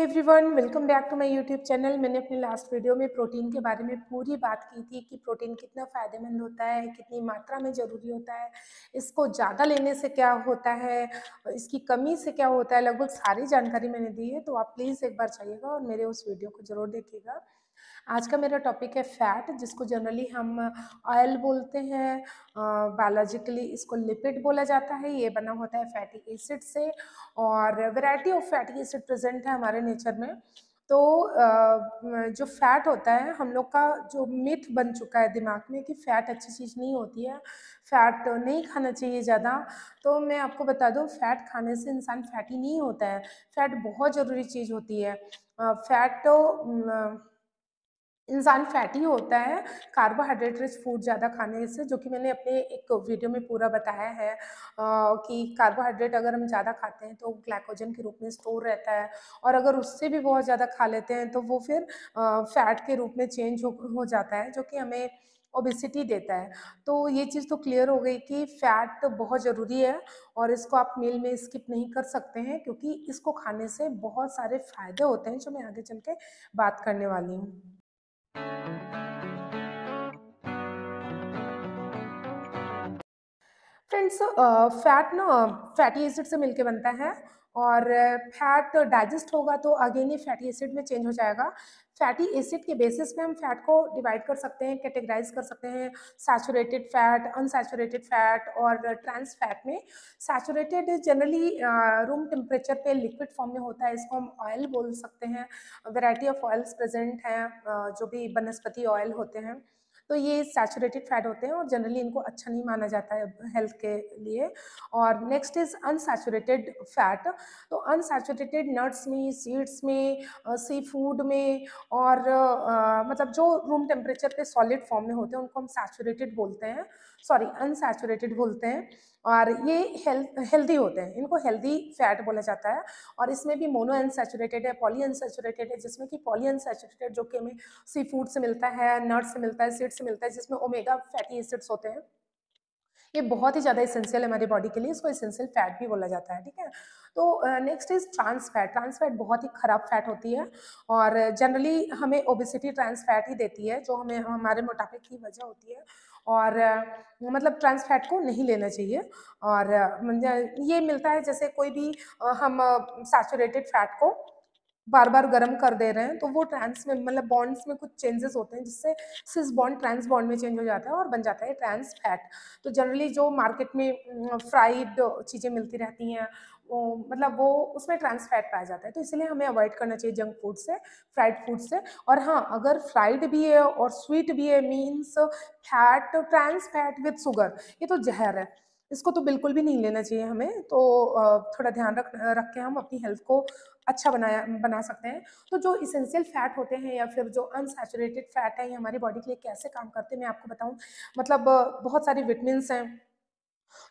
everyone welcome back to my YouTube channel मैंने अपने last video में प्रोटीन के बारे में पूरी बात की थी कि प्रोटीन कितना फ़ायदेमंद होता है कितनी मात्रा में ज़रूरी होता है इसको ज़्यादा लेने से क्या होता है इसकी कमी से क्या होता है लगभग सारी जानकारी मैंने दी है तो आप प्लीज़ एक बार चाहिएगा और मेरे उस वीडियो को ज़रूर देखिएगा आज का मेरा टॉपिक है फैट जिसको जनरली हम ऑयल uh, बोलते हैं बायोलॉजिकली uh, इसको लिपिड बोला जाता है ये बना होता है फैटी एसिड से और variety of fatty acid present है हमारे नेचर में तो uh, जो फैट होता है हम लोग का जो मिथ बन चुका है दिमाग में कि फ़ैट अच्छी चीज़ नहीं होती है फ़ैट नहीं खाना चाहिए ज़्यादा तो मैं आपको बता दूँ फ़ैट खाने से इंसान फैटी नहीं होता है फ़ैट बहुत ज़रूरी चीज़ होती है फ़ैट तो इंसान फैटी होता है कार्बोहाइड्रेट रिच फूड ज़्यादा खाने से जो कि मैंने अपने एक वीडियो में पूरा बताया है आ, कि कार्बोहाइड्रेट अगर हम ज़्यादा खाते हैं तो ग्लाइकोजन के रूप में स्टोर रहता है और अगर उससे भी बहुत ज़्यादा खा लेते हैं तो वो फिर आ, फैट के रूप में चेंज हो, हो जाता है जो कि हमें ओबिसिटी देता है तो ये चीज़ तो क्लियर हो गई कि फैट बहुत ज़रूरी है और इसको आप मील में स्किप नहीं कर सकते हैं क्योंकि इसको खाने से बहुत सारे फ़ायदे होते हैं जो मैं आगे चल के बात करने वाली हूँ फ्रेंड्स फैट uh, ना फैटी एसिड से मिलके बनता है और फैट uh, डाइजेस्ट होगा तो अगेन ये फैटी एसिड में चेंज हो जाएगा फैटी एसिड के बेसिस पे हम फैट को डिवाइड कर सकते हैं कैटेगराइज कर सकते हैं सैचुरेटेड फैट अनसैचुरेटेड फैट और ट्रांस फैट में सैचुरेटेड जनरली रूम टेम्परेचर पे लिक्विड फॉर्म में होता है इसको हम ऑयल बोल सकते हैं वैरायटी ऑफ ऑयल्स प्रेजेंट हैं uh, जो भी वनस्पति ऑयल होते हैं तो ये सैचुरेटेड फैट होते हैं और जनरली इनको अच्छा नहीं माना जाता है हेल्थ के लिए और नेक्स्ट इज अनसैचुरेटेड फैट तो अनसैचुरेटेड नट्स में सीड्स में सी फूड में और आ, मतलब जो रूम टेम्परेचर पे सॉलिड फॉर्म में होते हैं उनको हम सैचुरेटेड बोलते हैं सॉरी अनसैचुरेटेड बोलते हैं और ये हेल्दी होते हैं इनको हेल्दी फैट बोला जाता है और इसमें भी मोनो अनसेचुरेटेड है पॉली अनसेचुरेटेड है जिसमें कि पॉली अनसेचुरेटेड जो कि हमें सी फूड से मिलता है नट से मिलता है सीड से मिलता है जिसमें ओमेगा फैटी एसिड्स होते हैं ये बहुत ही ज़्यादा इसेंशियल है हमारी बॉडी के लिए इसको इसेंशियल फैट भी बोला जाता है ठीक है तो next is trans fat trans fat बहुत ही खराब फैट होती है और जनरली हमें ओबेसिटी ट्रांस फैट ही देती है जो हमें हमारे मोटापे की वजह होती है और मतलब ट्रांस फैट को नहीं लेना चाहिए और ये मिलता है जैसे कोई भी हम सैचुरेटेड फैट को बार बार गर्म कर दे रहे हैं तो वो ट्रांस में मतलब बॉन्ड्स में कुछ चेंजेस होते हैं जिससे सिस बॉन्ड ट्रांस बॉन्ड में चेंज हो जाता है और बन जाता है ट्रांस फैट तो जनरली जो मार्केट में फ्राइड चीज़ें मिलती रहती हैं मतलब वो उसमें ट्रांस फैट पाया जाता है तो इसलिए हमें अवॉइड करना चाहिए जंक फूड से फ्राइड फूड से और हाँ अगर फ्राइड भी है और स्वीट भी है means fat trans fat with sugar ये तो जहर है इसको तो बिल्कुल भी नहीं लेना चाहिए हमें तो थोड़ा ध्यान रख रख के हम अपनी हेल्थ को अच्छा बनाया बना सकते हैं तो जो इसेंशियल फैट होते हैं या फिर जो अनसेचुरेटेड फैट है ये हमारी बॉडी के लिए कैसे काम करते हैं मैं आपको बताऊँ मतलब बहुत सारी विटमिन्स हैं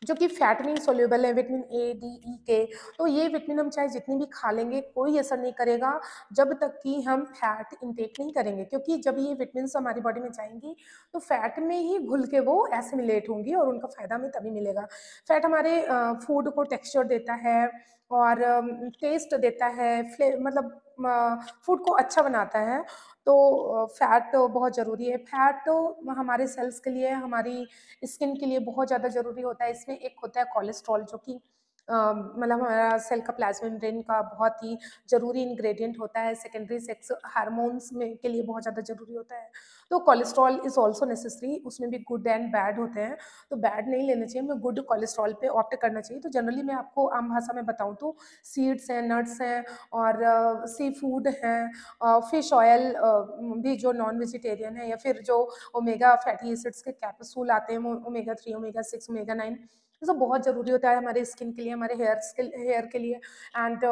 जो कि फैट में सोल्यूबल है विटामिन ए डी ई के तो ये विटामिन हम चाहे जितनी भी खा लेंगे कोई असर नहीं करेगा जब तक कि हम फैट इंटेक नहीं करेंगे क्योंकि जब ये विटामिन हमारी बॉडी में जाएंगी तो फैट में ही घुल के वो एसिमिलेट होंगी और उनका फ़ायदा हमें तभी मिलेगा फैट हमारे फूड को टेक्स्चर देता है और टेस्ट देता है फ्ले मतलब फूड को अच्छा बनाता है तो फैट तो बहुत ज़रूरी है फैट तो हमारे सेल्स के लिए हमारी स्किन के लिए बहुत ज़्यादा ज़रूरी होता है इसमें एक होता है कोलेस्ट्रॉल जो कि मतलब हमारा सेल का प्लाज्मिन का बहुत ही ज़रूरी इंग्रेडिएंट होता है सेकेंडरी सेक्स हार्मोन्स में के लिए बहुत ज़्यादा ज़रूरी होता है तो कोलेस्ट्रॉल इज़ ऑल्सो नेसेसरी उसमें भी गुड एंड बैड होते हैं तो बैड नहीं लेना चाहिए हमें गुड कोलेस्ट्रॉल पे ऑप्ट करना चाहिए तो जनरली मैं आपको आम भाषा में बताऊँ तो सीड्स हैं नट्स हैं और सी फूड हैं फिश ऑयल भी जो नॉन वेजिटेरियन है या फिर जो ओमेगा फैटी एसिड्स के कैप्सूल आते हैं omega three omega six omega nine ये सब बहुत ज़रूरी होता है हमारे स्किन के लिए हमारे हेयर्स के हेयर के लिए एंड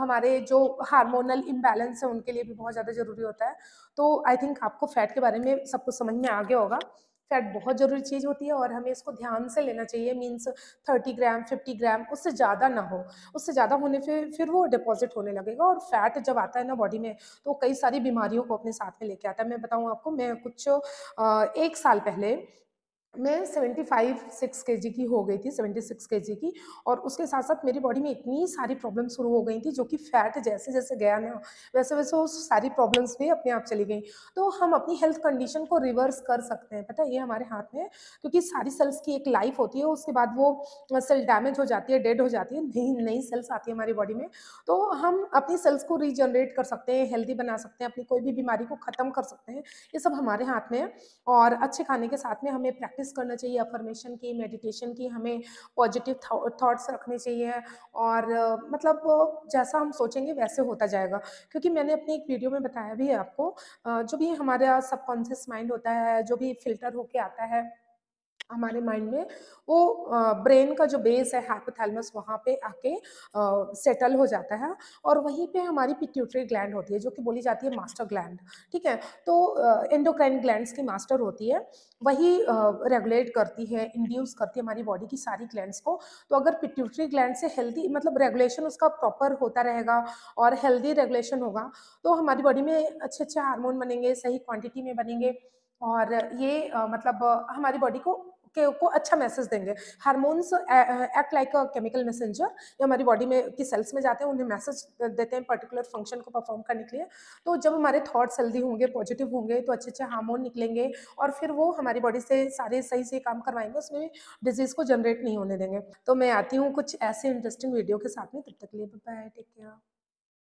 हमारे जो हार्मोनल इम्बैलेंस है उनके लिए भी बहुत ज़्यादा ज़रूरी होता है तो आई थिंक आपको फैट के बारे में सब कुछ समझ में आ गया होगा फैट बहुत ज़रूरी चीज़ होती है और हमें इसको ध्यान से लेना चाहिए means thirty gram fifty gram उससे ज़्यादा ना हो उससे ज़्यादा होने पर फिर वो डिपॉजिट होने लगेगा और फैट जब आता है ना बॉडी में तो कई सारी बीमारियों को अपने साथ में लेके आता है मैं बताऊँ आपको मैं कुछ एक साल पहले मैं 75 सिक्स के जी की हो गई थी 76 के जी की और उसके साथ साथ मेरी बॉडी में इतनी सारी प्रॉब्लम शुरू हो गई थी जो कि फैट जैसे जैसे गया ना वैसे वैसे वो सारी प्रॉब्लम्स भी अपने आप चली गई तो हम अपनी हेल्थ कंडीशन को रिवर्स कर सकते हैं पता है ये हमारे हाथ में है क्योंकि सारी सेल्स की एक लाइफ होती है उसके बाद वो सेल डैमेज हो जाती है डेड हो जाती है नई नई सेल्स आती है हमारी बॉडी में तो हम अपनी सेल्स को रीजनरेट कर सकते हैं हेल्दी बना सकते हैं अपनी कोई भी बीमारी को ख़त्म कर सकते हैं ये सब हमारे हाथ में है और अच्छे खाने के साथ में हमें प्रैक्टिस प्रैक्टिस करना चाहिए अफर्मेशन की मेडिटेशन की हमें पॉजिटिव थाट्स रखने चाहिए और मतलब जैसा हम सोचेंगे वैसे होता जाएगा क्योंकि मैंने अपने एक वीडियो में बताया भी है आपको जो भी हमारा सबकॉन्शियस माइंड होता है जो भी फिल्टर होके आता है हमारे माइंड में वो ब्रेन का जो बेस है हाइपोथैलेमस वहाँ पे आके सेटल हो जाता है और वहीं पे हमारी पिट्यूटरी ग्लैंड होती है जो कि बोली जाती है मास्टर ग्लैंड ठीक है तो एंडोक्राइन ग्लैंड्स की मास्टर होती है वही रेगुलेट करती है इंड्यूस करती है हमारी बॉडी की सारी ग्लैंड्स को तो अगर पिट्यूटरी ग्लैंड से हेल्दी मतलब रेगुलेशन उसका प्रॉपर होता रहेगा और हेल्दी रेगुलेशन होगा तो हमारी बॉडी में अच्छे अच्छे हारमोन बनेंगे सही क्वान्टिटी में बनेंगे और ये आ, मतलब हमारी बॉडी को के को अच्छा मैसेज देंगे hormones act like a chemical messenger जो हमारी बॉडी में की सेल्स में जाते हैं उन्हें मैसेज देते हैं पर्टिकुलर फंक्शन को परफॉर्म करने के लिए तो जब हमारे थॉट्स हेल्दी होंगे पॉजिटिव होंगे तो अच्छे अच्छे हार्मोन निकलेंगे और फिर वो हमारी बॉडी से सारे सही से काम करवाएंगे उसमें डिजीज़ को जनरेट नहीं होने देंगे तो मैं आती हूँ कुछ ऐसे इंटरेस्टिंग वीडियो के साथ में तब तक लिए बाय टेक केयर